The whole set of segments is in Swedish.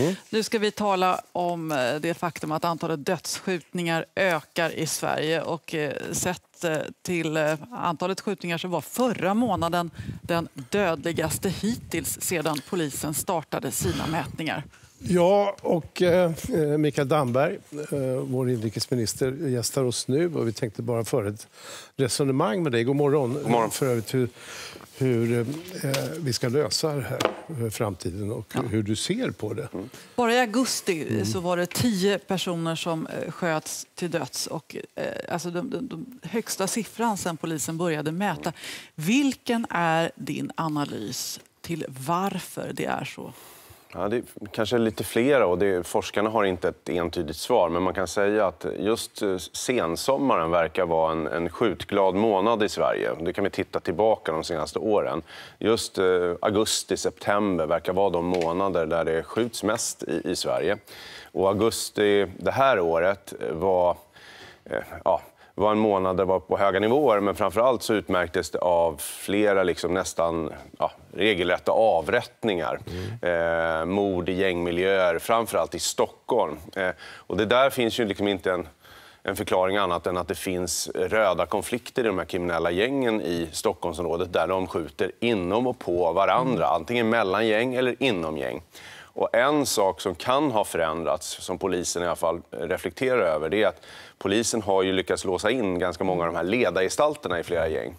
Mm. Nu ska vi tala om eh, det faktum att antalet dödsskjutningar ökar i Sverige. Och eh, sett eh, till antalet skjutningar så var förra månaden den dödligaste hittills sedan polisen startade sina mätningar. Ja, och eh, Mikael Damberg, eh, vår inrikesminister, gästar oss nu. och Vi tänkte bara föra ett resonemang med dig. God morgon. God morgon. För övrigt hur, hur eh, vi ska lösa det här framtiden och ja. hur du ser på det. Mm. Bara i augusti mm. så var det tio personer som eh, sköts till döds. Och, eh, alltså de, de, de, högsta siffran sen polisen började mäta. Vilken är din analys till varför det är så? Ja, det är kanske lite flera och det, forskarna har inte ett entydigt svar. Men man kan säga att just eh, sensommaren verkar vara en, en skjutglad månad i Sverige. Det kan vi titta tillbaka de senaste åren. Just eh, augusti, september verkar vara de månader där det skjuts mest i, i Sverige. Och augusti det här året var eh, ja, det var en månad där det var på höga nivåer, men framförallt så utmärktes det av flera liksom nästan ja, regelrätta avrättningar. Mm. Eh, mord i gängmiljöer, framförallt i Stockholm. Eh, och det där finns ju liksom inte en en förklaring annat än att det finns röda konflikter i de här kriminella gängen i Stockholmsområdet där de skjuter inom och på varandra, mm. antingen mellan gäng eller inom gäng. Och en sak som kan ha förändrats, som polisen i alla fall reflekterar över, det är att polisen har ju lyckats låsa in ganska många av de här ledargestalterna i flera gäng.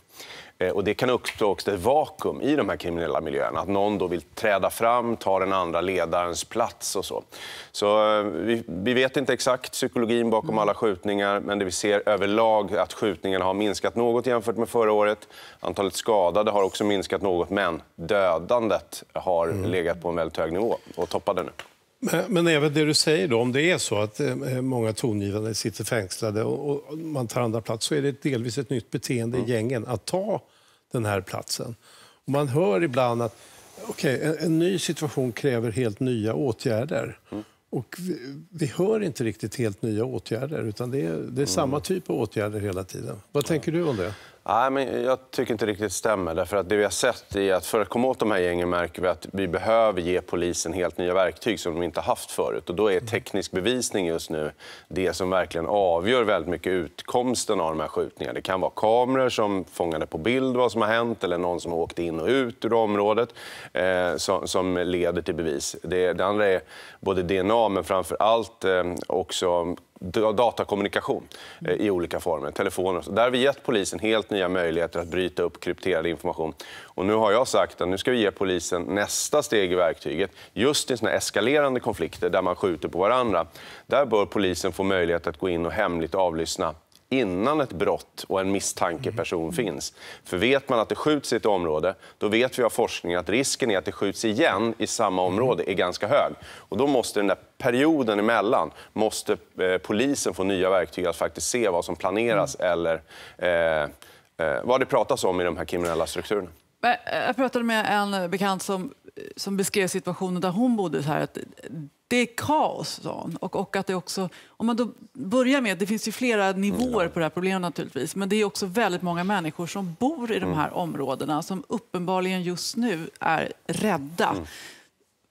Eh, och det kan uppstå också ett vakuum i de här kriminella miljöerna. Att någon då vill träda fram, ta den andra ledarens plats och så. Så eh, vi, vi vet inte exakt psykologin bakom mm. alla skjutningar men det vi ser överlag är att skjutningarna har minskat något jämfört med förra året. Antalet skadade har också minskat något men dödandet har mm. legat på en väldigt hög nivå och toppade nu. Men, men, även det du säger då, om det är så att eh, eh, många tongivande sitter fängslade och, och, man tar andra plats så är det delvis ett nytt beteende mm. i gängen att ta den här platsen. Och man hör ibland att okay, en, en, ny situation kräver helt nya åtgärder. Mm. Och vi, vi, hör inte riktigt helt nya åtgärder utan det är, det är mm. samma typ av åtgärder hela tiden. Vad tänker du om det? Nej, men jag tycker inte riktigt stämmer. Därför att det vi har sett är att för att komma åt de här gängen märker vi att vi behöver ge polisen helt nya verktyg som de inte haft förut. Och då är teknisk bevisning just nu det som verkligen avgör väldigt mycket utkomsten av de här skjutningarna. Det kan vara kameror som fångade på bild vad som har hänt eller någon som har åkt in och ut ur området eh, som, som, leder till bevis. Det, det andra är både DNA men framför allt eh, också datakommunikation eh, i olika former, telefoner och så. Där har vi gett polisen helt nya möjligheter att bryta upp krypterad information. Och nu har jag sagt att nu ska vi ge polisen nästa steg i verktyget. Just i såna eskalerande konflikter där man skjuter på varandra, där bör polisen få möjlighet att gå in och hemligt avlyssna innan ett brott och en misstankeperson finns. För vet man att det skjuts i ett område, då vet vi av forskning att risken är att det skjuts igen i samma område är ganska hög. Och då måste den där perioden emellan måste eh, polisen få nya verktyg att faktiskt se vad som planeras mm. eller eh, eh, vad det pratas om i de här kriminella strukturerna. Eh, jag pratade med en bekant som, som beskrev situationen där hon bodde så här att det är kaos, sa hon. Och, och att det också, om man då börjar med, det finns ju flera nivåer på det här problemet naturligtvis, men det är också väldigt många människor som bor i de mm. här områdena som uppenbarligen just nu är rädda. Mm.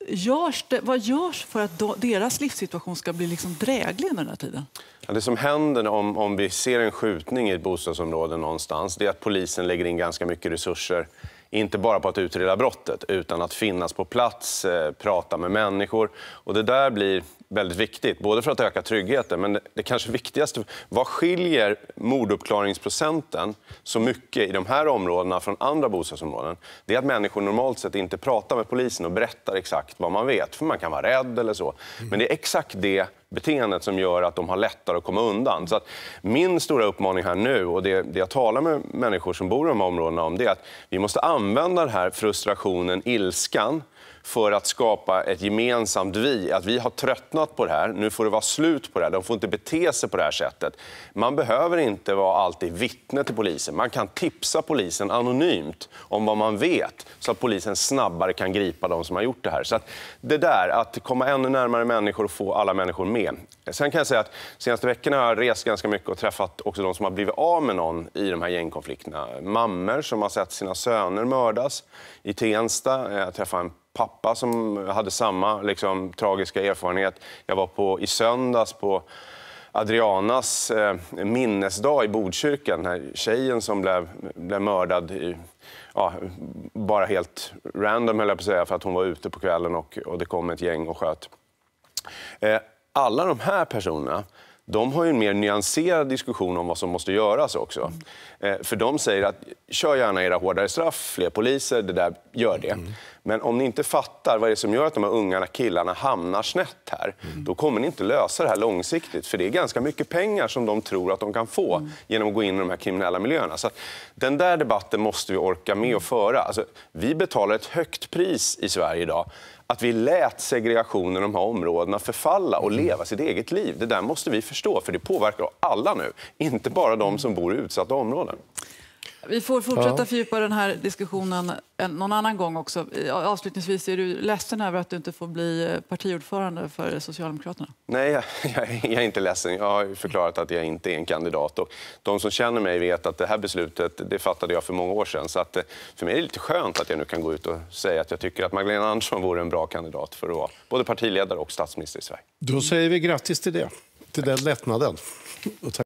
Görs det, vad görs för att då, deras livssituation ska bli liksom dräglig under den här tiden? Ja, det som händer om, om vi ser en skjutning i ett bostadsområde någonstans det är att polisen lägger in ganska mycket resurser inte bara på att utreda brottet utan att finnas på plats, eh, prata med människor. Och det där blir väldigt viktigt, både för att öka tryggheten men det kanske viktigaste, vad skiljer morduppklaringsprocenten så mycket i de här områdena från andra bostadsområden? Det är att människor normalt sett inte pratar med polisen och berättar exakt vad man vet, för man kan vara rädd eller så. Men det är exakt det beteendet som gör att de har lättare att komma undan. Så att min stora uppmaning här nu och det, det jag talar med människor som bor i de här områdena om det är att vi måste använda den här frustrationen, ilskan för att skapa ett gemensamt vi. Att vi har tröttnat på det här, nu får det vara slut på det här. De får inte bete sig på det här sättet. Man behöver inte vara alltid vittne till polisen. Man kan tipsa polisen anonymt om vad man vet så att polisen snabbare kan gripa de som har gjort det här. Så att det där, att komma ännu närmare människor och få alla människor med turné. Sen kan jag säga att senaste veckorna har jag rest ganska mycket och träffat också de som har blivit av med någon i de här gängkonflikterna. Mammor som har sett sina söner mördas i Tensta. Eh, jag träffade en pappa som hade samma liksom, tragiska erfarenhet. Jag var på, i söndags på Adrianas eh, minnesdag i Bodkyrka, den här tjejen som blev, blev mördad i, ja, bara helt random, höll jag på att säga, för att hon var ute på kvällen och, och det kom ett gäng och sköt. Eh, alla de här personerna de har en mer nyanserad diskussion om vad som måste göras också. Mm. Eh, för de säger att kör gärna era hårdare straff, fler poliser, det där, gör det. Mm. Men om ni inte fattar vad det är som gör att de här ungarna, killarna hamnar snett här, mm. då kommer ni inte lösa det här långsiktigt. För det är ganska mycket pengar som de tror att de kan få mm. genom att gå in i de här kriminella miljöerna. Så den där debatten måste vi orka med att föra. Alltså, vi betalar ett högt pris i Sverige idag att vi lät segregationen i de här områdena förfalla och mm. leva sitt eget liv. Det där måste vi förstå, för det påverkar alla nu. Inte bara de som bor i utsatta områden. Vi får fortsätta ja. fördjupa den här diskussionen någon annan gång också. Avslutningsvis, är du ledsen över att du inte får bli eh, partiordförande för Socialdemokraterna? Nej, jag, jag, är inte ledsen. Jag har förklarat att jag inte är en kandidat. Och de som känner mig vet att det här beslutet det fattade jag för många år sedan. Så att, eh, för mig är det lite skönt att jag nu kan gå ut och säga att jag tycker att Magdalena Andersson vore en bra kandidat för att vara både partiledare och statsminister i Sverige. Då säger vi grattis till det, till den lättnaden.